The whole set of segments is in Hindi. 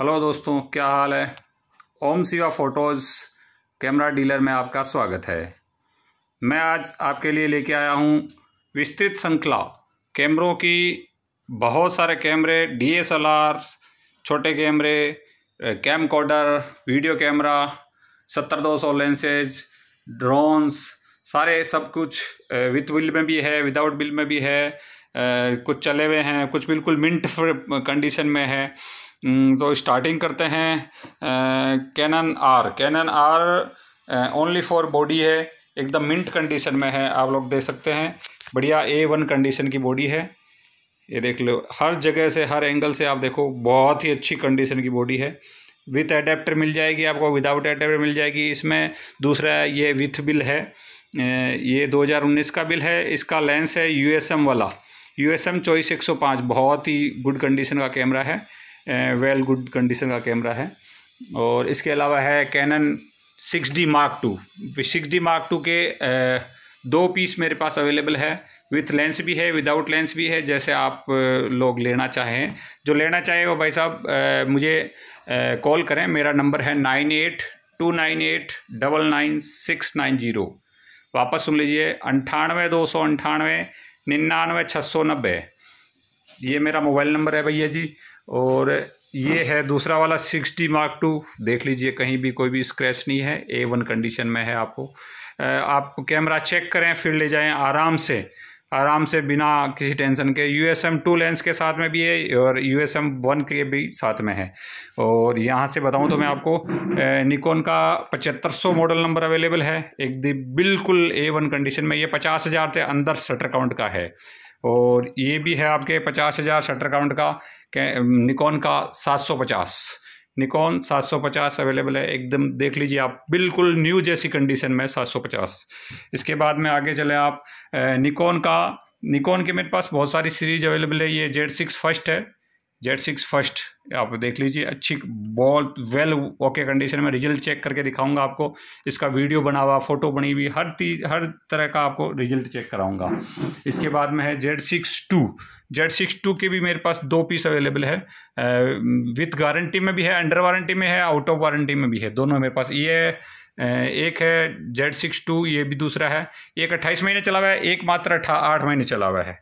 हेलो दोस्तों क्या हाल है ओम सिवा फ़ोटोज़ कैमरा डीलर में आपका स्वागत है मैं आज आपके लिए लेके आया हूँ विस्तृत श्रृंखला कैमरों की बहुत सारे कैमरे डीएसएलआर छोटे कैमरे कैम कॉडर वीडियो कैमरा सत्तर दो सौ लेंसेज ड्रोन्स सारे सब कुछ विथ बिल में भी है विदाउट बिल में भी है कुछ चले हुए हैं कुछ बिल्कुल मिंट कंडीशन में है हम्म, तो स्टार्टिंग करते हैं Canon R Canon R only for body है एकदम मिंट कंडीशन में है आप लोग दे सकते हैं बढ़िया ए वन कंडीशन की बॉडी है ये देख लो हर जगह से हर एंगल से आप देखो बहुत ही अच्छी कंडीशन की बॉडी है विथ एडेप्टर मिल जाएगी आपको विदाउट एडेप्टर मिल जाएगी इसमें दूसरा ये विथ बिल है ये 2019 का बिल है इसका लेंस है यूएसएम वाला यूएसएम एस एम बहुत ही गुड कंडीशन का कैमरा है वेल गुड कंडीशन का कैमरा है और इसके अलावा है Canon six D mark two six D mark two के दो पीस मेरे पास अवेलेबल है विथ लेंस भी है विदाउट लेंस भी है जैसे आप लोग लेना चाहें जो लेना चाहें वो भाई साहब मुझे कॉल करें मेरा नंबर है nine eight two nine eight double nine six nine zero वापस सुन लीजिए अंठानवे दो सौ अंठानवे निन्यानवे छः सौ नब्बे ये मेरा मोबाइल नंबर है भैया जी और ये है दूसरा वाला सिक्सटी मार्क टू देख लीजिए कहीं भी कोई भी स्क्रैच नहीं है ए वन कंडीशन में है आपको आप कैमरा चेक करें फिर ले जाएं आराम से आराम से बिना किसी टेंशन के U S M two lens के साथ में भी है और यू एस एम वन के भी साथ में है और यहाँ से बताऊँ तो मैं आपको निकोन का पचहत्तर सौ मॉडल नंबर अवेलेबल है एक बिल्कुल ए वन कंडीशन में ये पचास हज़ार से अंदर शटर काउंट का है और ये भी है आपके पचास हज़ार शटर काउंट का निकॉन का सात सौ पचास निकॉन सात सौ पचास अवेलेबल है एकदम देख लीजिए आप बिल्कुल न्यू जैसी कंडीशन में सात सौ पचास इसके बाद में आगे चले आप निकॉन का निकॉन के मेरे पास बहुत सारी सीरीज अवेलेबल है ये जेड सिक्स फर्स्ट है जेड सिक्स फर्स्ट आप देख लीजिए अच्छी बहुत वेल ओके कंडीशन में रिजल्ट चेक करके दिखाऊंगा आपको इसका वीडियो बना हुआ फोटो बनी हुई हर चीज हर तरह का आपको रिजल्ट चेक कराऊंगा इसके बाद में है Z six two Z six two के भी मेरे पास दो पीस अवेलेबल है विथ गारंटी में भी है अंडर वारंटी में है आउट ऑफ वारंटी में भी है दोनों मेरे पास ये एक है जेड सिक्स टू ये भी दूसरा है एक अट्ठाईस महीने चला हुआ है एक मात्र आठ महीने चला हुआ है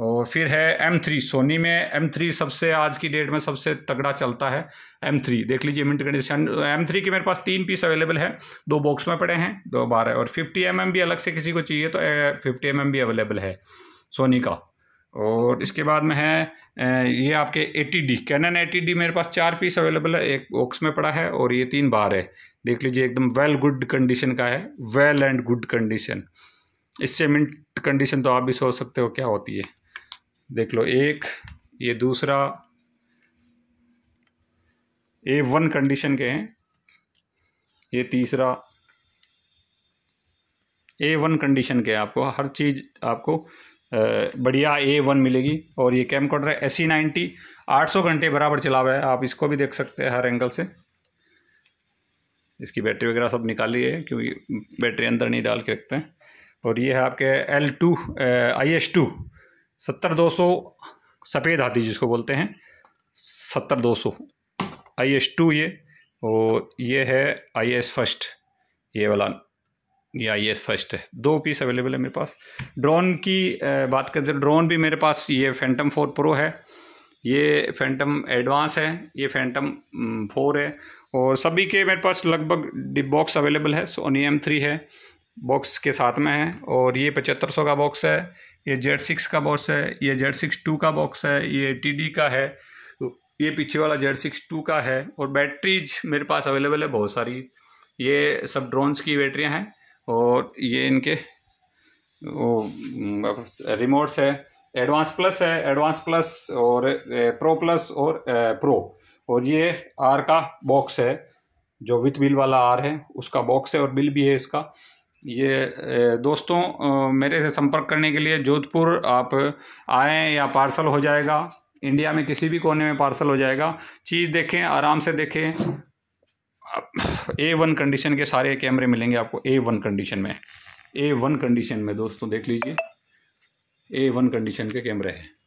और फिर है एम थ्री सोनी में एम थ्री सबसे आज की डेट में सबसे तगड़ा चलता है एम थ्री देख लीजिए मिंट कंडीशन एम थ्री के मेरे पास तीन पीस अवेलेबल है दो बॉक्स में पड़े हैं दो बारह और फिफ्टी एम एम भी अलग से किसी को चाहिए तो फिफ्टी एम एम भी अवेलेबल है सोनी का और इसके बाद में है ये आपके eighty D Canon eighty D मेरे पास चार पीस अवेलेबल है एक बॉक्स में पड़ा है और ये तीन बार है देख लीजिए एकदम वेल गुड कंडीशन का है वेल एंड गुड कंडीशन इससे मिंट कंडीशन तो आप भी सोच सकते हो क्या होती है देख लो एक ये दूसरा ए वन कंडीशन के हैं ये तीसरा ए वन कंडीशन के आपको हर चीज़ आपको बढ़िया ए वन मिलेगी और ये कैम है एस सी नाइन्टी आठ सौ घंटे बराबर चला हुआ है आप इसको भी देख सकते हैं हर एंगल से इसकी बैटरी वगैरह सब निकाली है क्योंकि बैटरी अंदर नहीं डाल के रखते हैं और ये है आपके L two I S two सत्तर दो सौ सफ़ेद हाथी जिसको बोलते हैं सत्तर दो सौ आई एस टू ये और ये है आई एस फर्स्ट ये वाला ये आई एस फर्स्ट है दो पीस अवेलेबल है मेरे पास ड्रोन की बात करते तो ड्रोन भी मेरे पास ये फैंटम फोर प्रो है ये फैंटम एडवांस है ये फैंटम फोर है और सभी के मेरे पास लगभग बॉक्स अवेलेबल है सोनी एम थ्री है बॉक्स के साथ में है और ये पचहत्तर सौ का बॉक्स है ये जेड सिक्स का बॉक्स है ये जेड सिक्स टू का बॉक्स है ये टी डी का है तो ये पीछे वाला जेड सिक्स टू का है और बैटरीज मेरे पास अवेलेबल है बहुत सारी ये सब ड्रोन्स की बैटरियाँ हैं और ये इनके वो रिमोट्स है एडवांस प्लस है एडवांस प्लस और प्रो प्लस और प्रो और ये आर का बॉक्स है जो विथ बिल वाला आर है उसका बॉक्स है और बिल भी है इसका ये दोस्तों मेरे से संपर्क करने के लिए जोधपुर आप आएँ या पार्सल हो जाएगा इंडिया में किसी भी कोने में पार्सल हो जाएगा चीज़ देखें आराम से देखें ए वन कंडीशन के सारे कैमरे मिलेंगे आपको ए वन कंडीशन में ए वन कंडीशन में दोस्तों देख लीजिए ए वन कंडीशन के कैमरे हैं